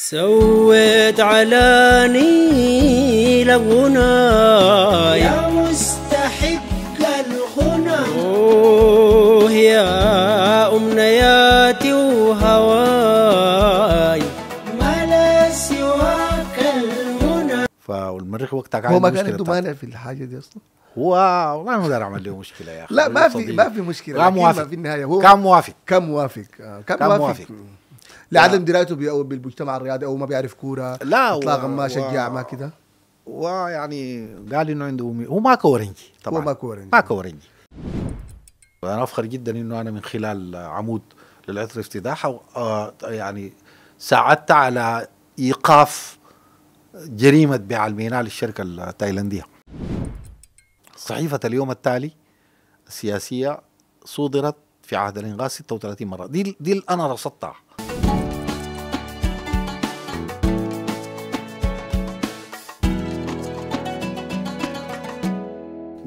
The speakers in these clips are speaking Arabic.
سويت على نيل يا مستحق الغنى اوه يا امنياتي وهواي ما لا سواك الغنى فالمريخ وقتك هو ما كان عنده مانع في الحاجه دي اصلا هو والله ما اقدر اعمل له مشكله يا اخي لا ما في ما في مشكله كان موافق في النهايه هو كان موافق كان موافق آه، كان موافق, كان موافق. لعدم درايته بالمجتمع الرياضي او ما بيعرف كوره لا اطلاقا و... ما شجع ما كده ويعني قال انه عنده هو ما كورنجي طبعا هو ما كورنجي ما كورنجي انا افخر جدا انه انا من خلال عمود للعطر افتتاحه آه، يعني ساعدت على ايقاف جريمه بيع الميناء للشركه التايلانديه صحيفه اليوم التالي السياسيه صدرت في عهد الانغاز 36 مره دي دي انا رصدتها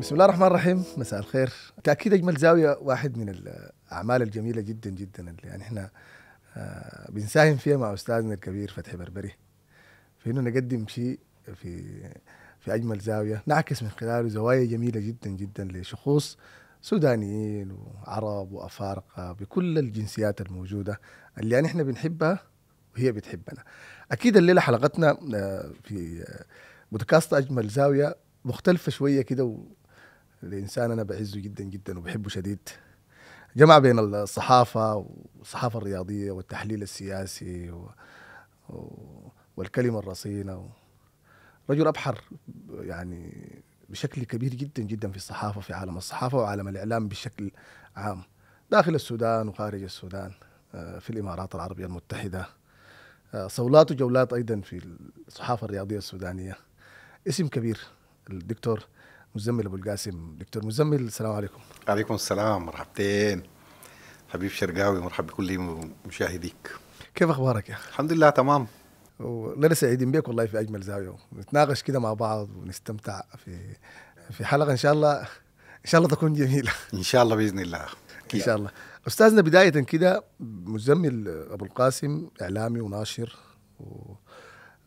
بسم الله الرحمن الرحيم مساء الخير تأكيد أجمل زاوية واحد من الأعمال الجميلة جدا جدا اللي يعني إحنا آه، بنساهم فيها مع أستاذنا الكبير فتحي بربري في إنه نقدم شيء في في أجمل زاوية نعكس من خلاله زوايا جميلة جدا جدا لشخوص سودانيين وعرب وأفارقة بكل الجنسيات الموجودة اللي يعني إحنا بنحبها وهي بتحبنا أكيد الليلة حلقتنا آه، في آه، بودكاست أجمل زاوية مختلفة شوية كده الانسان انا بعزه جدا جدا وبحبه شديد جمع بين الصحافه والصحافه الرياضيه والتحليل السياسي و... و... والكلمه الرصينه رجل ابحر يعني بشكل كبير جدا جدا في الصحافه في عالم الصحافه وعالم الاعلام بشكل عام داخل السودان وخارج السودان آه، في الامارات العربيه المتحده آه، صولات وجولات ايضا في الصحافه الرياضيه السودانيه اسم كبير الدكتور مزمل ابو القاسم دكتور مزمل السلام عليكم عليكم السلام مرحبتين حبيب شرقاوي مرحب بكل مشاهديك كيف اخبارك يا اخي الحمد لله تمام ولنا سعيدين بك والله في اجمل زاويه نتناقش كده مع بعض ونستمتع في في حلقه ان شاء الله ان شاء الله تكون جميله ان شاء الله باذن الله ان شاء الله استاذنا بدايه كده مزمل ابو القاسم اعلامي وناشر و...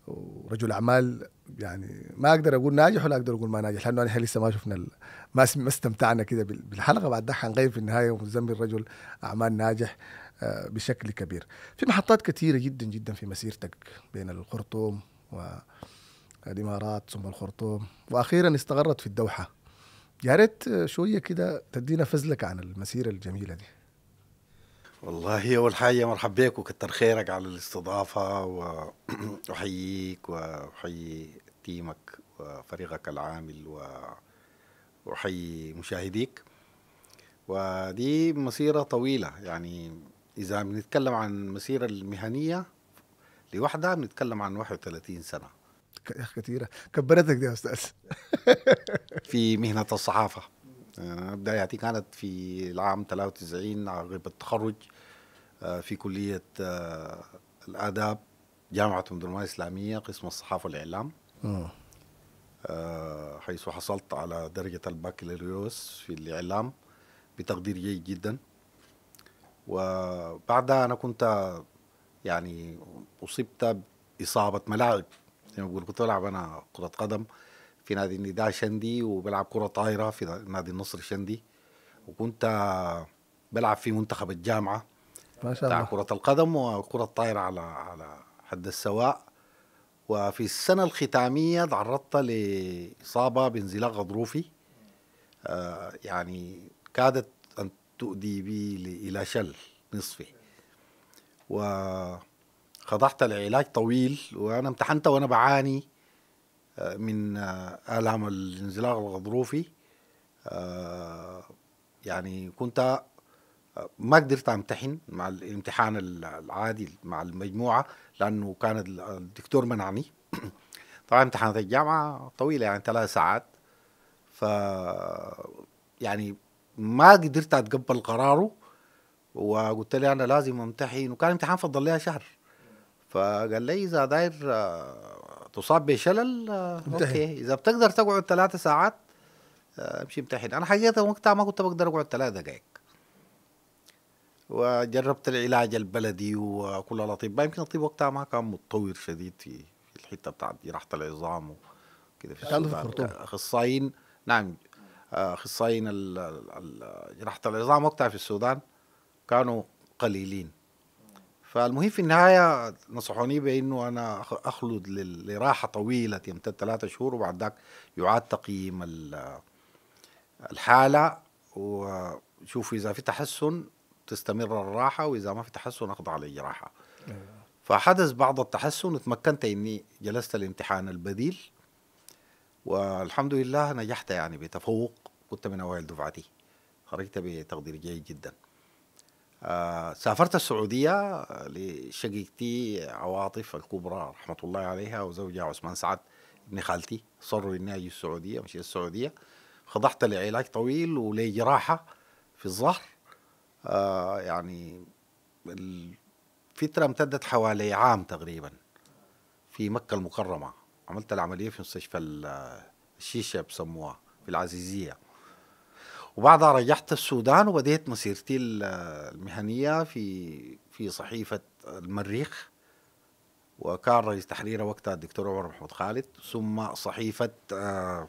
ورجل اعمال يعني ما اقدر اقول ناجح ولا اقدر اقول ما ناجح لانه احنا لسه ما شفنا ال... ما استمتعنا كده بالحلقه بعد ده حنغير في النهايه ونسمي الرجل اعمال ناجح آه، بشكل كبير في محطات كثيره جدا جدا في مسيرتك بين الخرطوم والامارات ثم الخرطوم واخيرا استقرت في الدوحه يا ريت شويه كده تدينا فزلك عن المسيره الجميله دي والله أول حاجة مرحب بيك وكتر خيرك على الاستضافة وأحييك وأحيي تيمك وفريقك العامل وأحيي مشاهديك ودي مسيرة طويلة يعني إذا بنتكلم عن المسيرة المهنية لوحدها بنتكلم عن 31 سنة كثيرة كبرتك دي يا أستاذ في مهنة الصحافة بدايتي يعني كانت في العام 93 عقب التخرج آه، في كلية آه، الآداب جامعة مدرمان الإسلامية قسم الصحافة والإعلام آه. حيث حصلت على درجة البكالوريوس في الإعلام بتقدير جيد جدا وبعدها أنا كنت يعني أصبت بإصابة ملاعب زي ما بقول كنت ألعب أنا كرة قدم في نادي النداء شندي وبلعب كرة طايرة في نادي النصر شندي وكنت بلعب في منتخب الجامعة ما شاء الله كرة القدم وكرة الطايرة على على حد السواء وفي السنة الختامية تعرضت لإصابة بانزلاق غضروفي آه، يعني كادت أن تؤدي بي إلى شل نصفي وخضعت لعلاج طويل وأنا امتحنت وأنا بعاني من آه، آلام الانزلاق الغضروفي آه، يعني كنت آه، ما قدرت امتحن مع الامتحان العادي مع المجموعه لانه كان الدكتور منعني طبعا امتحانات الجامعه طويله يعني ثلاث ساعات ف يعني ما قدرت اتقبل قراره وقلت لي انا لازم امتحن وكان امتحان فضل لي شهر فقال لي اذا داير تصاب بشلل اوكي اذا بتقدر تقعد ثلاثة ساعات آه، امشي امتحن انا حقيقه وقتها ما كنت بقدر اقعد ثلاث دقائق وجربت العلاج البلدي وكل الاطباء يمكن الطب وقتها ما كان متطور شديد في في الحته بتاعت جراحه العظام وكده في السودان اخصائيين نعم اخصائيين جراحه العظام وقتها في السودان كانوا قليلين فالمهم في النهايه نصحوني بانه انا اخلد لراحه طويله تمتد ثلاثة شهور وبعد ذاك يعاد تقييم الحاله وشوف اذا في تحسن تستمر الراحه واذا ما في تحسن اخضع للجراحه. آه. فحدث بعض التحسن وتمكنت اني جلست الامتحان البديل والحمد لله نجحت يعني بتفوق كنت من اوائل دفعتي خرجت بتقدير جيد جدا. آه، سافرت السعودية لشقيقتي عواطف الكبرى رحمة الله عليها وزوجها عثمان سعد ابن خالتي صروا اني اجي السعودية مشيت السعودية خضعت لعلاج طويل ولي جراحة في الظهر آه، يعني الفترة امتدت حوالي عام تقريبا في مكة المكرمة عملت العملية في مستشفى الشيشة بسموها في العزيزية وبعدها رجعت السودان وبديت مسيرتي المهنيه في في صحيفه المريخ وكان رئيس تحريرها وقتها الدكتور عمر محمود خالد ثم صحيفه آه،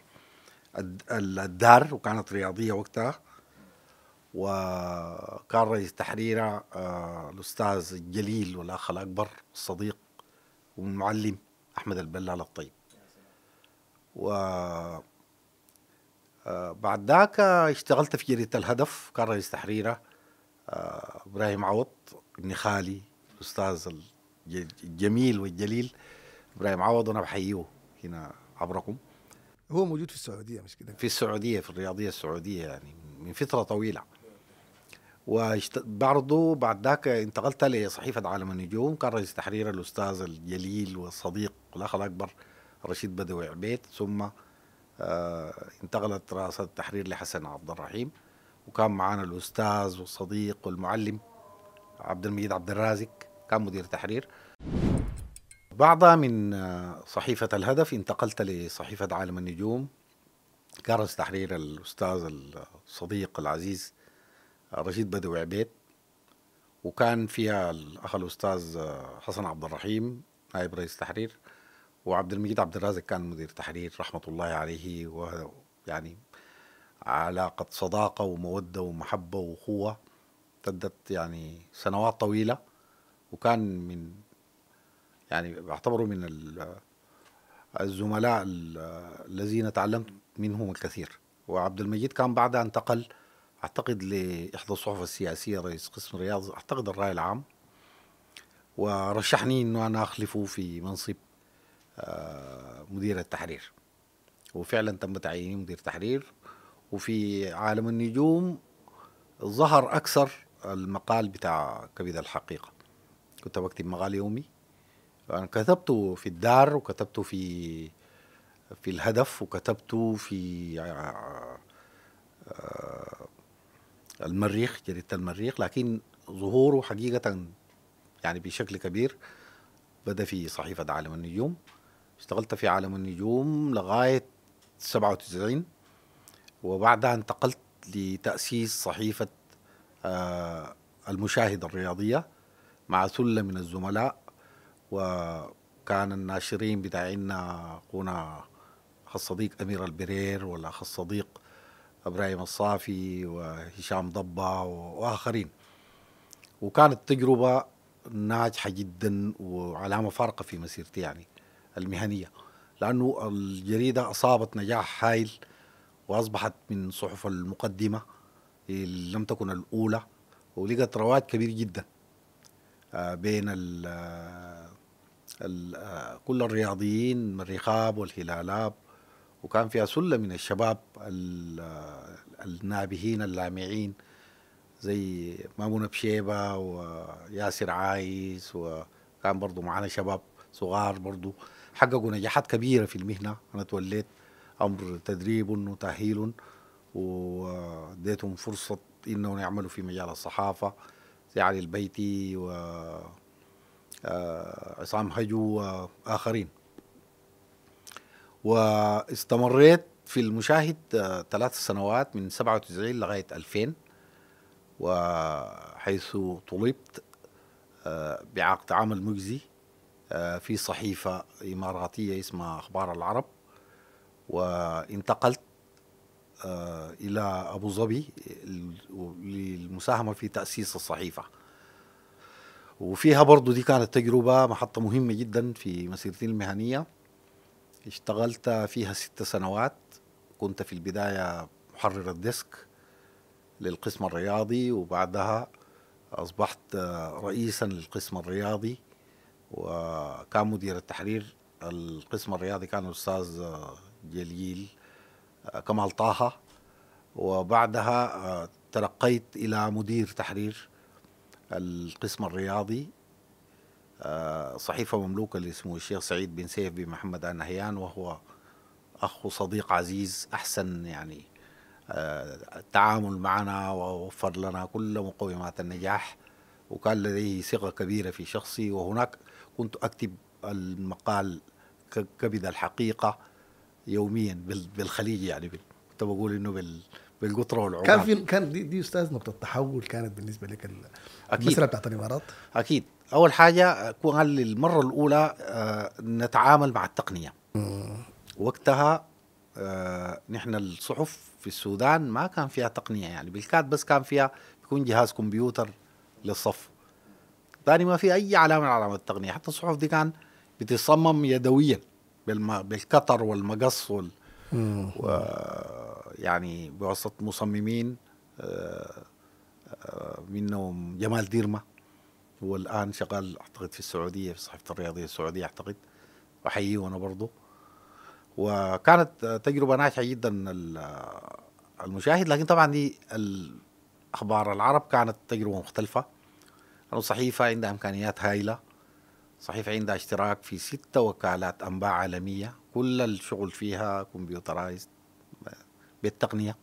الدار وكانت رياضيه وقتها وكان رئيس تحريرها آه، الاستاذ الجليل والاخ الاكبر الصديق والمعلم احمد البلال الطيب و آه، بعد ذاك اشتغلت في جريده الهدف كان رئيس تحريره آه، ابراهيم عوض ابن خالي الاستاذ الجميل والجليل ابراهيم عوض انا بحييه هنا عبركم هو موجود في السعوديه مش كده في السعوديه في الرياضيه السعوديه يعني من فتره طويله وبرضه بعد ذاك انتقلت لصحيفه عالم النجوم كان رئيس تحرير الاستاذ الجليل والصديق الاخ الاكبر رشيد بدوي عبيد ثم آه، انتقلت رئاسة التحرير لحسن عبد الرحيم وكان معانا الأستاذ والصديق والمعلم عبد المجيد عبد الرازق كان مدير تحرير بعدها من آه، صحيفة الهدف انتقلت لصحيفة عالم النجوم كرس تحرير الأستاذ الصديق العزيز آه، رشيد بدوي عبيد وكان فيها الأخ الأستاذ حسن عبد الرحيم نائب رئيس التحرير وعبد المجيد عبد الرازق كان مدير تحرير رحمه الله عليه ويعني علاقه صداقه وموده ومحبه واخوه امتدت يعني سنوات طويله وكان من يعني بعتبره من الزملاء الذين تعلمت منهم الكثير وعبد المجيد كان بعدها انتقل اعتقد لاحدى الصحف السياسيه رئيس قسم الرياض اعتقد الراي العام ورشحني انه انا اخلفه في منصب مدير التحرير وفعلا تم تعييني مدير تحرير وفي عالم النجوم ظهر أكثر المقال بتاع كبد الحقيقة كنت بكتب مقال يومي أنا كتبته في الدار وكتبته في في الهدف وكتبته في آه، المريخ جريدة المريخ لكن ظهوره حقيقة يعني بشكل كبير بدأ في صحيفة عالم النجوم اشتغلت في عالم النجوم لغاية 97 وبعدها انتقلت لتأسيس صحيفة آه، المشاهد المشاهدة الرياضية مع سلة من الزملاء وكان الناشرين بتاعنا هنا الصديق أمير البرير والأخ الصديق إبراهيم الصافي وهشام ضبة وآخرين وكانت تجربة ناجحة جدا وعلامة فارقة في مسيرتي يعني المهنية لأنه الجريدة أصابت نجاح هائل وأصبحت من صحف المقدمة لم تكن الأولى ولقت رواد كبير جدا آه، بين ال آه، الـ آه، كل الرياضيين من الرخاب والهلالاب وكان فيها سلة من الشباب النابهين اللامعين زي مامون بشيبة وياسر عايس وكان برضو معانا شباب صغار برضو حققوا نجاحات كبيرة في المهنة أنا توليت أمر تدريب وتأهيل واديتهم فرصة إنهم يعملوا في مجال الصحافة زي يعني علي البيتي و آه، عصام هجو وآخرين واستمريت في المشاهد آه، ثلاث سنوات من 97 لغاية 2000 وحيث طلبت آه، بعقد عمل مجزي آه، في صحيفة إماراتية اسمها أخبار العرب وانتقلت آه، إلى أبو ظبي للمساهمة في تأسيس الصحيفة وفيها برضو دي كانت تجربة محطة مهمة جدا في مسيرتي المهنية اشتغلت فيها ست سنوات كنت في البداية محرر الديسك للقسم الرياضي وبعدها أصبحت آه، رئيسا للقسم الرياضي وكان مدير التحرير القسم الرياضي كان الأستاذ آه، جليل آه، كمال طه وبعدها آه، ترقيت إلى مدير تحرير القسم الرياضي صحيفة مملوكة اللي اسمه الشيخ سعيد بن سيف بن محمد النهيان وهو أخ وصديق عزيز أحسن يعني التعامل معنا ووفر لنا كل مقومات النجاح وكان لديه ثقة كبيرة في شخصي وهناك كنت أكتب المقال كبد الحقيقة يوميا بالخليج يعني كنت بقول إنه بالقطرة والعمال كان في كان دي, دي أستاذ نقطة تحول كانت بالنسبة لك المسألة بتاعت الإمارات أكيد أول حاجة كان للمرة الأولى آه، نتعامل مع التقنية مم. وقتها آه، نحن الصحف في السودان ما كان فيها تقنية يعني بالكاد بس كان فيها يكون جهاز كمبيوتر للصف ثاني ما في اي علامه من علامات التقنيه حتى الصحف دي كان بتصمم يدويا بالقطر والمقص وال و يعني بوسط مصممين آه، آه، منهم جمال ديرما هو الان شغال اعتقد في السعوديه في صحيفه الرياضيه السعوديه اعتقد احييه وانا برضه وكانت تجربه ناجحه جدا المشاهد لكن طبعا دي اخبار العرب كانت تجربه مختلفه لأنه صحيفة عندها إمكانيات هائلة صحيفة عندها اشتراك في ستة وكالات أنباء عالمية كل الشغل فيها كمبيوترايز بالتقنية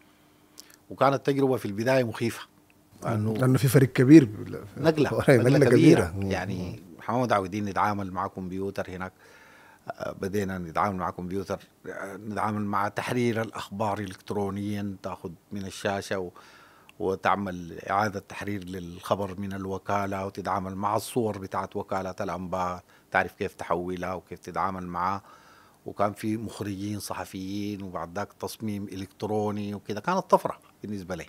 وكانت التجربة في البداية مخيفة لأنه لأنه في فريق كبير نقلة نقلة, كبيرة, كبيرة. يعني حمود عاودين نتعامل مع كمبيوتر هناك آه، بدينا نتعامل مع كمبيوتر آه، نتعامل مع تحرير الأخبار إلكترونيا تأخذ من الشاشة و... وتعمل إعادة تحرير للخبر من الوكالة وتتعامل مع الصور بتاعت وكالة الأنباء تعرف كيف تحولها وكيف تتعامل معها وكان في مخرجين صحفيين وبعد ذاك تصميم إلكتروني وكذا كانت طفرة بالنسبة لي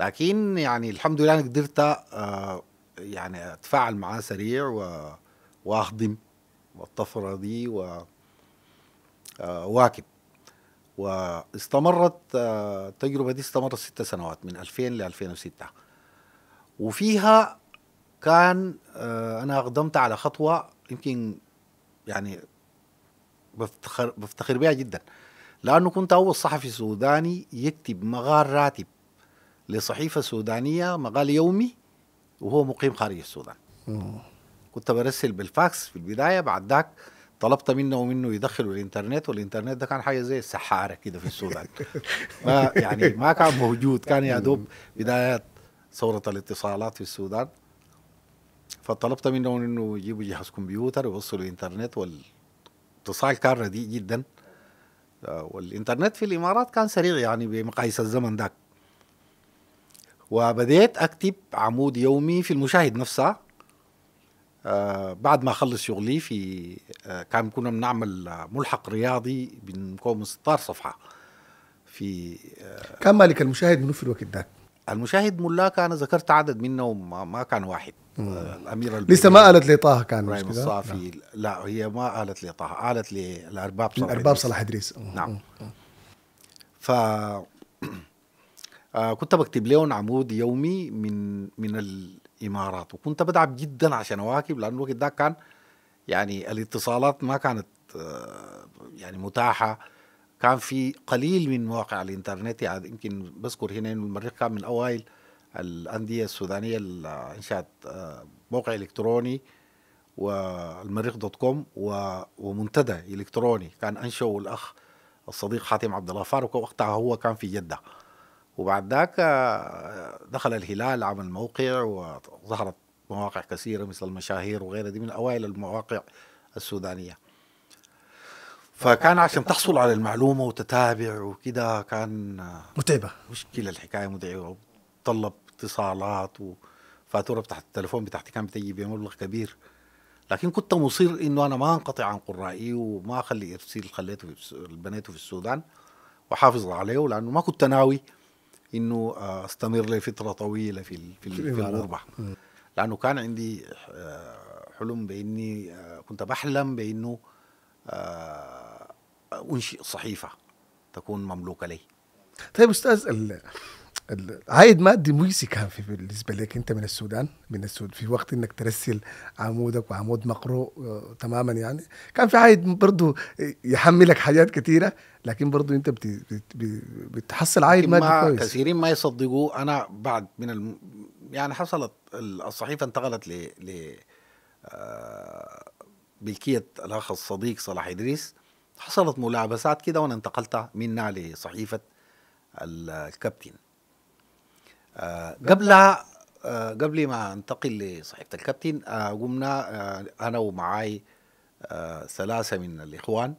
لكن يعني الحمد لله أنا قدرت آه، يعني أتفاعل معاه سريع وأخدم الطفرة دي و آه، واكب واستمرت آه، التجربه دي استمرت ست سنوات من 2000 ل 2006 وفيها كان آه، انا اقدمت على خطوه يمكن يعني بفتخر بفتخر بها جدا لانه كنت اول صحفي سوداني يكتب مقال راتب لصحيفه سودانيه مقال يومي وهو مقيم خارج السودان كنت برسل بالفاكس في البدايه بعد ذاك طلبت منه ومنه يدخلوا الانترنت والانترنت ده كان حاجه زي السحاره كده في السودان ما يعني ما كان موجود كان يا دوب بدايات ثوره الاتصالات في السودان فطلبت منهم انه يجيبوا جهاز كمبيوتر يوصلوا الانترنت والاتصال كان رديء جدا آه، والانترنت في الامارات كان سريع يعني بمقاييس الزمن ذاك وبديت اكتب عمود يومي في المشاهد نفسها آه، بعد ما اخلص شغلي في آه، كان كنا بنعمل آه، ملحق رياضي بنكون 16 صفحه في كان مالك المشاهد منو في الوقت ده؟ المشاهد ملاك انا ذكرت عدد منهم ما كان واحد الاميره لسه ما قالت لي طه كان ابراهيم الصافي لا. نعم. لا هي ما قالت لي طه قالت لي الارباب صلاح الارباب صلاح ادريس نعم ف آه كنت بكتب لهم عمود يومي من من الامارات وكنت بتعب جدا عشان اواكب لانه الوقت ده كان يعني الاتصالات ما كانت آه يعني متاحه كان في قليل من مواقع الانترنت يعني يمكن بذكر هنا انه المريخ كان من اوائل الانديه السودانيه اللي انشات آه، موقع الكتروني والمريخ دوت كوم ومنتدى الكتروني كان انشأه الاخ الصديق حاتم عبد الله فاروق وقتها هو كان في جده وبعد ذاك آه، دخل الهلال عمل موقع وظهرت مواقع كثيرة مثل المشاهير وغيرها دي من أوائل المواقع السودانية فكان عشان تحصل على المعلومة وتتابع وكده كان آه، متعبة مشكلة الحكاية متعبة وطلب اتصالات وفاتورة بتاعت التليفون بتاعتي كان بتجي بمبلغ كبير لكن كنت مصير انه انا ما انقطع عن قرائي وما اخلي ارسيل خليته في بنيته في السودان وحافظ عليه لانه ما كنت ناوي انه آه، استمر لفتره طويله في في, إيه في الغربه لانه كان عندي آه، حلم باني آه، كنت بحلم بانه انشئ صحيفه تكون مملوكه لي طيب استاذ عائد مادي ميسي كان في بالنسبه لك انت من السودان من السودان في وقت انك ترسل عمودك وعمود مقروء آه، تماما يعني كان في عائد برضه يحملك حاجات كثيره لكن برضه انت بت بتحصل عائد مادي كويس كثيرين ما يصدقوا انا بعد من الم... يعني حصلت الصحيفه انتقلت ل, ل... آه، ملكيه الاخ الصديق صلاح ادريس حصلت ملابسات كده وانا انتقلت منها لصحيفه الكابتن آه قبل آه، قبل ما انتقل لصحيفه الكابتن آه، قمنا آه، انا ومعاي ثلاثه من الاخوان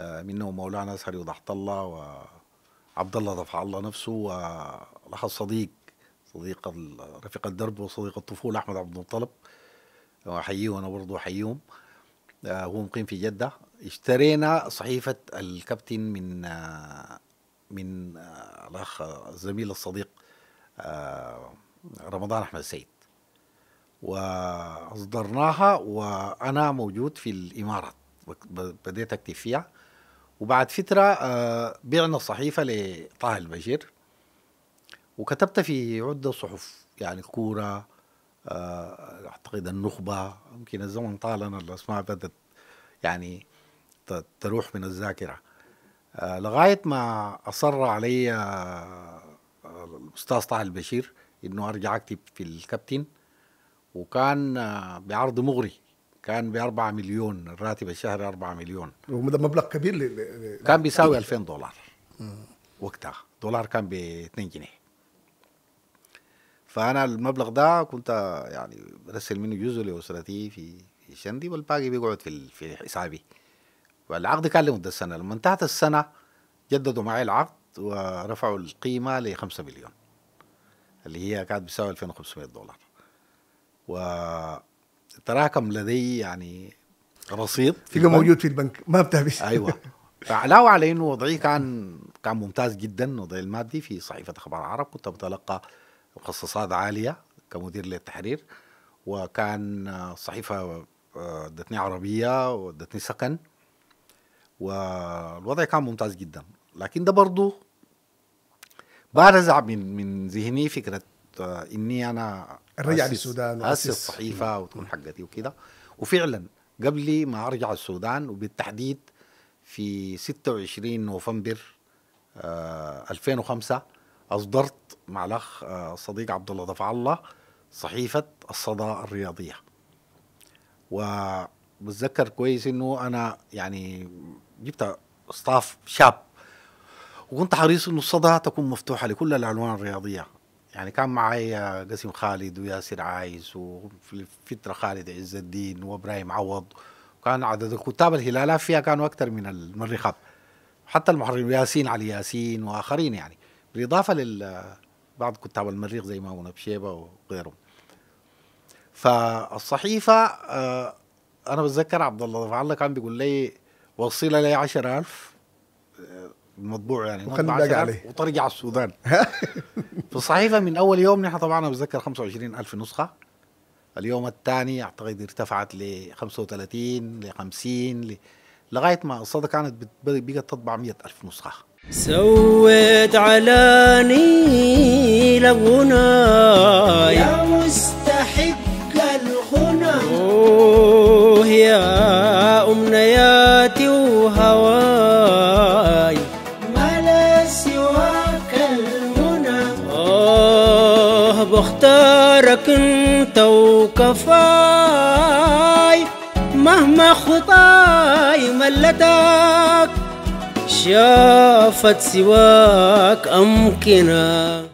منهم مولانا سري وضحط الله وعبد الله ضفع الله نفسه والاخ الصديق صديق رفيق الدرب وصديق الطفوله احمد عبد المطلب احييه انا برضه احييهم هو مقيم في جده اشترينا صحيفه الكابتن من من الاخ الزميل الصديق آه، رمضان احمد السيد واصدرناها وانا موجود في الامارات بديت اكتب فيها وبعد فتره آه، بعنا الصحيفه لطه البشير وكتبت في عده صحف يعني كوره آه، اعتقد النخبه يمكن الزمن طال انا الاسماء بدات يعني تروح من الذاكره لغايه ما اصر علي الاستاذ طه البشير انه ارجع اكتب في الكابتن وكان آه، بعرض مغري كان ب 4 مليون الراتب الشهري 4 مليون وده مبلغ كبير ل... ل... كان بيساوي 2000 دولار وقتها دولار كان ب 2 جنيه فانا المبلغ ده كنت آه، يعني برسل منه جزء لاسرتي في في شندي والباقي بيقعد في في حسابي والعقد كان لمده سنه لما انتهت السنه جددوا معي العقد ورفعوا القيمة ل 5 مليون اللي هي كانت بتساوي 2500 دولار وتراكم لدي يعني رصيد في البنك. موجود في البنك ما بتهبس ايوه علاوة على انه وضعي كان كان ممتاز جدا وضعي المادي في صحيفة اخبار العرب كنت بتلقى مخصصات عالية كمدير للتحرير وكان صحيفة ادتني آه، عربية وادتني سكن والوضع كان ممتاز جدا لكن ده برضو بارز من من ذهني فكره آه، اني انا ارجع للسودان اسس صحيفه وتكون حقتي وكده وفعلا قبل ما ارجع السودان وبالتحديد في 26 نوفمبر 2005 آه، اصدرت مع الاخ آه، الصديق عبد الله دفع الله صحيفه الصدى الرياضيه وبتذكر كويس انه انا يعني جبت ستاف شاب وكنت حريص انه الصدى تكون مفتوحه لكل الالوان الرياضيه يعني كان معي قسم خالد وياسر عايز وفي الفتره خالد عز الدين وابراهيم عوض وكان عدد الكتاب الهلالات فيها كانوا اكثر من المرخاب حتى المحرر ياسين علي ياسين واخرين يعني بالاضافه لل بعض كتاب المريخ زي ما هو بشيبه وغيرهم فالصحيفه آه، انا بتذكر عبد الله الله كان بيقول لي وصل لي 10000 آه، مطبوع يعني وخلي الباقي وترجع السودان في الصحيفه من اول يوم نحن طبعا بتذكر 25000 نسخه اليوم الثاني اعتقد ارتفعت ل 35 ل 50 ل... لغايه ما الصدى كانت بقت تطبع 100000 نسخه سويت علاني نيل يا مستحق الغنى اوه يا وفاي مهما خطاي ملتك شافت سواك أمكنه